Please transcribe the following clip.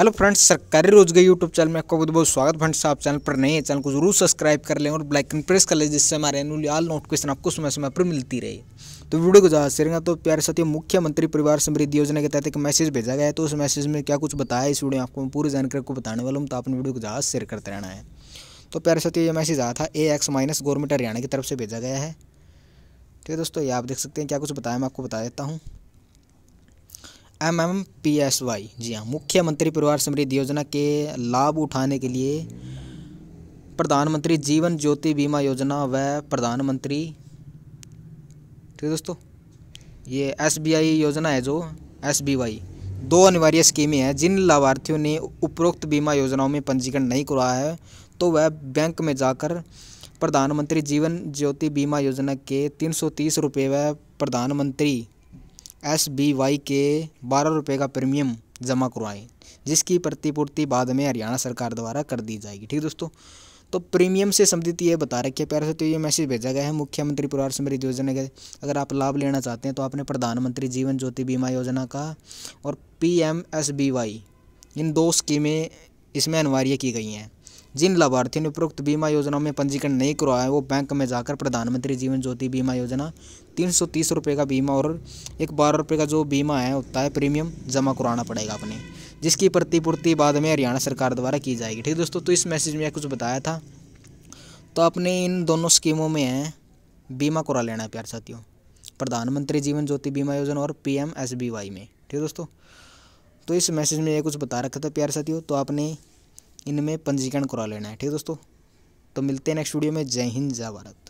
hello friends सरकारी रोजगार YouTube channel में आपका बहुत बहुत स्वागत फ्रेंड्स आप चैनल पर नए हैं चैनल को जरूर सब्सक्राइब कर लें और ब्लैक एंड प्रेस कर लें जिससे हमारे एनुअल आल नोटिफिकेशन आपको समय समय पर मिलती रहे तो वीडियो को ज़्यादा शेयर तो प्यारे साथियों मुख्यमंत्री परिवार समृद्धि योजना के तहत एक मैसेज भेजा गया है तो उस मैसेज में क्या कुछ बताया इस वीडियो आपको पूरी जानकारी को बताने वाला हूँ तो आपने वीडियो को ज़्यादा शेयर करते रहना है तो प्यारे साथियों ये मैसेज आया था A X minus government Haryana की तरफ से भेजा गया है ठीक है दोस्तों ये आप देख सकते हैं क्या कुछ बताया मैं आपको बता देता हूँ M M P S Y जी हाँ मुख्यमंत्री परिवार समृद्धि योजना के लाभ उठाने के लिए प्रधानमंत्री जीवन ज्योति बीमा योजना व प्रधानमंत्री ठीक है दोस्तों ये एस बी आई योजना है जो एस बी वाई दो अनिवार्य स्कीमें हैं जिन लाभार्थियों ने उपरोक्त बीमा योजनाओं में पंजीकरण नहीं करवाया है तो वह बैंक में जाकर प्रधानमंत्री जीवन ज्योति बीमा योजना के तीन सौ तीस रुपये व प्रधानमंत्री एस बी वाई के बारह रुपये का प्रीमियम जमा करवाएं जिसकी प्रतिपूर्ति बाद में हरियाणा सरकार द्वारा कर दी जाएगी ठीक है दोस्तों तो प्रीमियम से संबंधित ये बता रखिए प्यार से तो ये मैसेज भेजा गया है मुख्यमंत्री परिवार समृद्धि योजना के अगर आप लाभ लेना चाहते हैं तो आपने प्रधानमंत्री जीवन ज्योति बीमा योजना का और P M S B Y इन दो स्कीमें इसमें अनिवार्य की गई हैं जिन लाभार्थियों ने उपरोक्त बीमा योजनाओं में पंजीकरण नहीं करवाया है वो बैंक में जाकर प्रधानमंत्री जीवन ज्योति बीमा योजना तीन सौ तीस रुपये का बीमा और एक बारह रुपये का जो बीमा है होता है प्रीमियम जमा कराना पड़ेगा अपने जिसकी प्रतिपूर्ति बाद में हरियाणा सरकार द्वारा की जाएगी ठीक है दोस्तों तो इस मैसेज में कुछ बताया था तो अपने इन दोनों स्कीमों में है बीमा करा लेना है प्यार साथियों प्रधानमंत्री जीवन ज्योति बीमा योजना और P M S B Y में ठीक है दोस्तों तो इस मैसेज में ये कुछ बता रखा था प्यार साथियों तो आपने इनमें पंजीकरण करा लेना है ठीक है दोस्तों तो मिलते हैं नेक्स्ट वीडियो में जय हिंद जय भारत